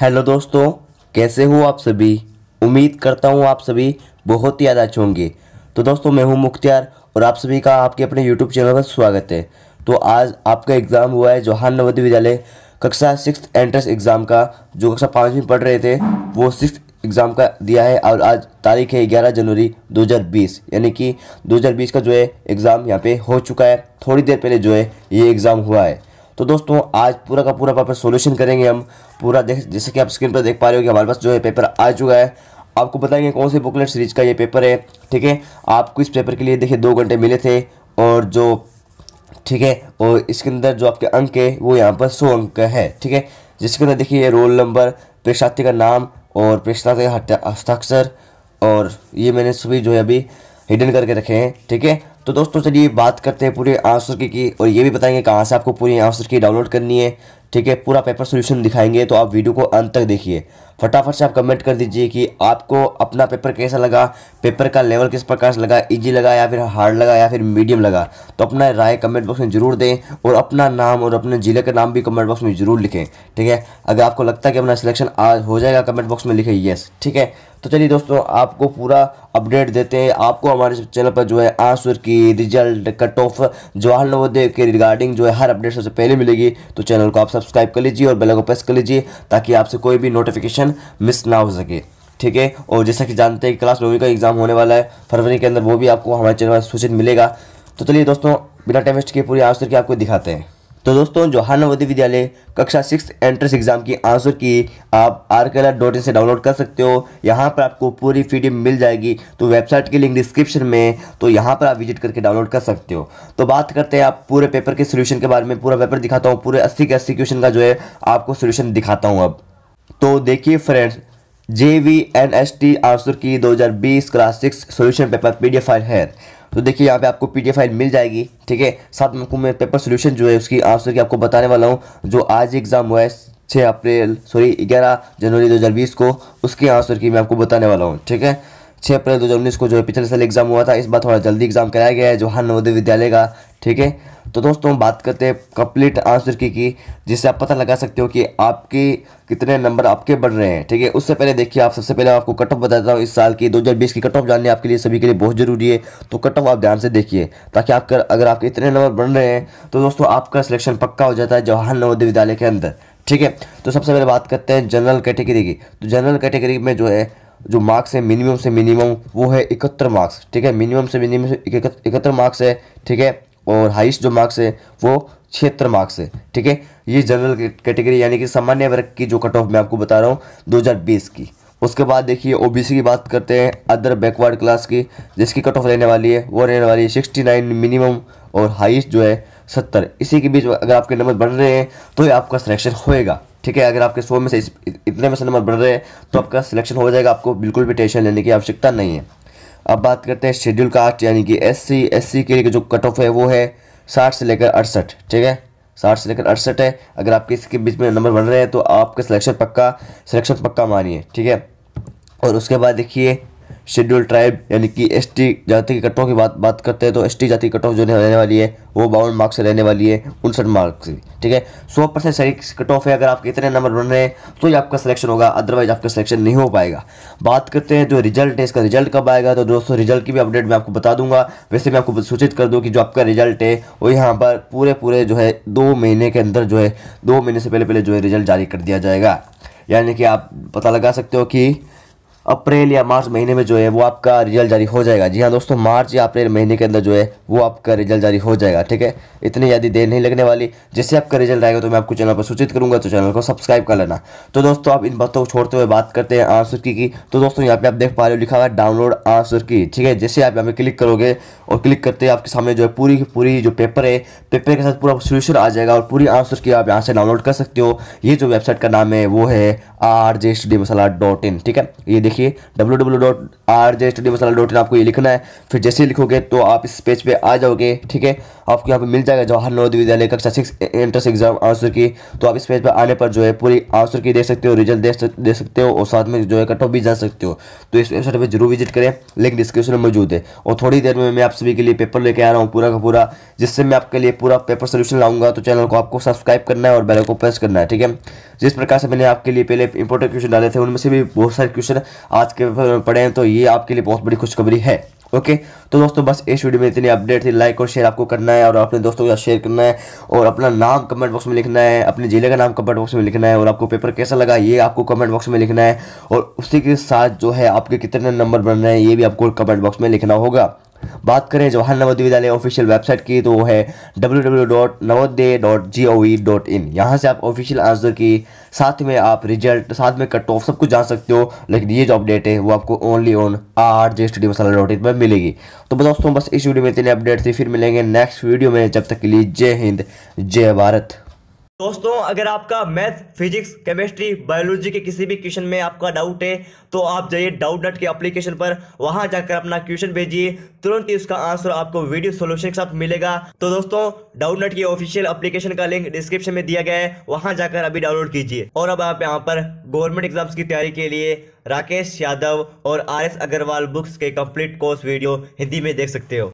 hello दोस्तों कैसे हो आप सभी उम्मीद करता हूँ आप सभी बहुत ही अच्छे होंगे तो दोस्तों मैं हूँ मुख्तियार और आप सभी का आपके अपने यूट्यूब चैनल पर स्वागत है तो आज आपका एग्ज़ाम हुआ है जौहान नवोदय विद्यालय कक्षा सिक्स एंट्रेंस एग्ज़ाम का जो कक्षा पाँचवीं पढ़ रहे थे वो सिक्स एग्ज़ाम का दिया है और आज तारीख है ग्यारह जनवरी दो यानी कि दो का जो है एग्ज़ाम यहाँ पर हो चुका है थोड़ी देर पहले जो है ये एग्ज़ाम हुआ है तो दोस्तों आज पूरा का पूरा पेपर सोल्यूशन करेंगे हम पूरा देख जैसे कि आप स्क्रीन पर देख पा रहे हो कि हमारे पास जो है पेपर आ चुका है आपको बताएंगे कौन से बुकलेट सीरीज का ये पेपर है ठीक है आपको इस पेपर के लिए देखिए दो घंटे मिले थे और जो ठीक है और इसके अंदर जो आपके अंक है वो यहाँ पर सौ अंक का है ठीक है जिसके अंदर देखिए रोल नंबर प्रेक्षार्थी का नाम और प्रेक्षार्थी का हस्ताक्षर और ये मैंने सभी जो है अभी हिडन करके रखे हैं ठीक है तो दोस्तों चलिए बात करते हैं पूरे आंसर की, की और ये भी बताएंगे कहाँ से आपको पूरी आंसर की डाउनलोड करनी है ठीक है पूरा पेपर सोल्यूशन दिखाएंगे तो आप वीडियो को अंत तक देखिए फटाफट से आप कमेंट कर दीजिए कि आपको अपना पेपर कैसा लगा पेपर का लेवल किस प्रकार से लगा इजी लगा या फिर हार्ड लगा या फिर मीडियम लगा तो अपना राय कमेंट बॉक्स में ज़रूर दें और अपना नाम और अपने ज़िले का नाम भी कमेंट बॉक्स में ज़रूर लिखें ठीक है अगर आपको लगता है कि अपना सिलेक्शन आज हो जाएगा कमेंट बॉक्स में लिखें येस ठीक है तो चलिए दोस्तों आपको पूरा अपडेट देते हैं आपको हमारे चैनल पर जो है answer key result cut off Jawahar Navodaya के रिगार्डिंग जो है हर अपडेट सबसे पहले मिलेगी तो चैनल को आप सब्सक्राइब कर लीजिए और बेल को प्रेस कर लीजिए ताकि आपसे कोई भी नोटिफिकेशन मिस ना हो सके ठीक है और जैसा कि जानते हैं क्लास नौवीं का एग्ज़ाम होने वाला है फरवरी के अंदर वो भी आपको हमारे चैनल पर सूचित मिलेगा तो चलिए दोस्तों बिना टाइम वेस्ट के पूरे आंसर की आपको दिखाते हैं तो दोस्तों जवाहर नवोदय विद्यालय कक्षा सिक्स एंट्रेंस एग्जाम की आंसर की आप आर के डॉट इन से डाउनलोड कर सकते हो यहाँ पर आपको पूरी फी मिल जाएगी तो वेबसाइट की लिंक डिस्क्रिप्शन में तो यहाँ पर आप विजिट करके डाउनलोड कर सकते हो तो बात करते हैं आप पूरे पेपर के सोल्यूशन के बारे में पूरा पेपर दिखाता हूँ पूरे अस्सी के अस्सी क्वेश्चन का जो है आपको सोल्यूशन दिखाता हूँ अब तो देखिए friends J V N S T answer key 2020 class six solution paper PDF file है तो देखिए यहाँ पे आपको पी फाइल मिल जाएगी ठीक है साथ में आपको मैं पेपर सोल्यूशन जो है उसकी आंसर की आपको बताने वाला हूँ जो आज एग्जाम हुआ है छः अप्रैल सॉरी ग्यारह जनवरी 2020 को उसके आंसर की मैं आपको बताने वाला हूँ ठीक है छः अप्रैल दो हज़ार उन्नीस को जो है पिछले साल एग्ज़ाम हुआ था इस बार थोड़ा जल्दी एग्ज़ाम कराया गया है जवाहर नवोदय विद्यालय का ठीक है तो दोस्तों हम बात करते हैं कंप्लीट आंसर की की जिससे आप पता लगा सकते हो कि आपके कितने नंबर आपके बढ़ रहे हैं ठीक है उससे पहले देखिए आप सबसे पहले आपको कट ऑफ बताता हूँ इस साल की 2020 की कट ऑफ जानने आपके लिए सभी के लिए बहुत ज़रूरी है तो कट ऑफ आप ध्यान से देखिए ताकि आपका अगर आपके इतने नंबर बढ़ रहे हैं तो दोस्तों आपका सिलेक्शन पक्का हो जाता है जवाहर नवोदय विद्यालय के अंदर ठीक है तो सबसे पहले बात करते हैं जनरल कैटेगरी की तो जनरल कैटेगरी में जो है जो मार्क्स है मिनिमम से मिनिमम वो है इकहत्तर मार्क्स ठीक है मिनिमम से मिनिमम से इकहत्तर मार्क्स है ठीक है और हाइस्ट जो मार्क्स है वो छिहत्तर मार्क्स है ठीक है ये जनरल कैटेगरी यानी कि सामान्य वर्ग की जो कट ऑफ मैं आपको बता रहा हूँ 2020 की उसके बाद देखिए ओबीसी की बात करते हैं अदर बैकवर्ड क्लास की जिसकी कट ऑफ रहने वाली है वो रहने वाली है सिक्सटी नाइन मिनिमम और हाइस्ट जो है सत्तर इसी के बीच अगर आपके नंबर बढ़ रहे हैं तो ये आपका सिलेक्शन होएगा ठीक है अगर आपके सौ में से इतने में से नंबर बढ़ रहे हैं तो आपका सिलेक्शन हो जाएगा आपको बिल्कुल भी टेंशन लेने की आवश्यकता नहीं है अब बात करते हैं शेड्यूल कास्ट यानी कि एस सी के लिए जो कट ऑफ है वो है साठ से लेकर अड़सठ ठीक है साठ से लेकर अड़सठ है अगर आपके इसके बीच में नंबर बढ़ रहे हैं तो आपका सिलेक्शन पक्का सिलेक्शन पक्का मानिए ठीक है और उसके बाद देखिए शेड्यूल ट्राइब यानी कि एस टी जाति के कट ऑफ की बात बात करते हैं तो एस टी जाति कट ऑफ जो रहने वाली है वो बावन मार्क्स से रहने वाली है उनसठ मार्क्स की ठीक है सौ परसेंट सही कट ऑफ है अगर आपके इतने नंबर बन रहे हैं तो ये आपका सिलेक्शन होगा अदरवाइज आपका सिलेक्शन नहीं हो पाएगा बात करते हैं जो रिजल्ट है इसका रिजल्ट कब आएगा तो दोस्तों रिजल्ट की भी अपडेट मैं आपको बता दूंगा वैसे मैं आपको सूचित कर दूँ कि जो आपका रिजल्ट है वो यहाँ पर पूरे पूरे जो है दो महीने के अंदर जो है दो महीने से पहले पहले जो है रिजल्ट जारी कर दिया जाएगा यानी कि आप पता लगा सकते हो कि अप्रैल या मार्च महीने में जो है वो आपका रिजल्ट जारी हो जाएगा जी हाँ दोस्तों मार्च या अप्रैल महीने के अंदर जो है वो आपका रिजल्ट जारी हो जाएगा ठीक है इतनी ज़्यादा देर नहीं लगने वाली जैसे आपका रिजल्ट आएगा तो मैं आपको चैनल पर सूचित करूँगा तो चैनल को सब्सक्राइब कर लेना तो दोस्तों आप इन बातों को छोड़ते हुए बात करते हैं आंसर की, की तो दोस्तों यहाँ पर आप देख पा रहे हो लिखा हुआ डाउनलोड आंसर की ठीक है जैसे आप यहाँ पर क्लिक करोगे और क्लिक करते आपके सामने जो है पूरी पूरी जो पेपर है पेपर के साथ पूरा सोल्यूशन आ जाएगा और पूरी आंसर की आप यहाँ से डाउनलोड कर सकते हो ये जो वेबसाइट का नाम है वो है आर जे मसाला डॉट इन ठीक है ये देखिए W W dot R J study masala dot in आपको ये लिखना है फिर जैसे लिखोगे तो आप इस पेज पे आ जाओगे ठीक है आपको यहाँ पे मिल जाएगा जवाहर नवोदय विद्यालय कक्षा सिक्स एंट्रेंस एग्जाम आंसर की तो आप इस पेज पर आने पर जो है पूरी आंसर की देख सकते हो रिजल्ट दे सकते हो और साथ में जो है कट ऑफ भी जान सकते हो तो इस वेबसाइट पर जरूर विजिट करें लिंक डिस्क्रिप्शन में मौजूद है और थोड़ी देर में मैं आप सभी के लिए पेपर लेके आ रहा हूँ पूरा का पूरा जिससे मैं आपके लिए पूरा पेपर सोल्यूशन लाऊंगा तो चैनल को आपको सब्सक्राइब करना है और बैलों को प्रेस करना है ठीक है जिस प्रकार से मैंने आपके लिए पहले इंपॉर्टेंट क्वेश्चन डाले थे उनमें से भी बहुत सारे क्वेश्चन आज के पेपर में पढ़े हैं तो ये आपके लिए बहुत बड़ी खुशखबरी है ओके तो दोस्तों बस इस वीडियो में इतनी अपडेट थी लाइक और शेयर आपको करना है और अपने दोस्तों के साथ शेयर करना है और अपना नाम कमेंट बॉक्स में लिखना है अपने ज़िले का नाम कमेंट बॉक्स में लिखना है और आपको पेपर कैसा लगा ये आपको कमेंट बॉक्स में लिखना है और उसी के साथ जो है आपके कितने नंबर बन रहे हैं ये भी आपको कमेंट बॉक्स में लिखना होगा बात करें जवाहर नवोदय विद्यालय ऑफिशियल वेबसाइट की तो वो है डब्ल्यू यहाँ से आप ऑफिशियल आंसर की साथ में आप रिजल्ट साथ में कट ऑफ सब कुछ जान सकते हो लेकिन ये जो अपडेट है वो आपको only on R J study masala dot in पर मिलेगी तो दोस्तों बस इस वीडियो में इतनी अपडेट थी फिर मिलेंगे नेक्स्ट वीडियो में जब तक के लिए जय हिंद जय भारत दोस्तों अगर आपका मैथ फिजिक्स केमिस्ट्री बायोलॉजी के किसी भी क्वेश्चन में आपका डाउट है तो आप जाइए डाउट नट के एप्लीकेशन पर वहां जाकर अपना क्वेश्चन भेजिए तुरंत ही उसका आंसर आपको वीडियो सॉल्यूशन के साथ मिलेगा तो दोस्तों डाउट नट के ऑफिशियल एप्लीकेशन का लिंक डिस्क्रिप्शन में दिया गया है वहां जाकर अभी डाउनलोड कीजिए और अब आप यहाँ पर गवर्नमेंट एग्जाम्स की तैयारी के लिए राकेश यादव और आर एस अग्रवाल बुक्स के कम्प्लीट कोर्स वीडियो हिंदी में देख सकते हो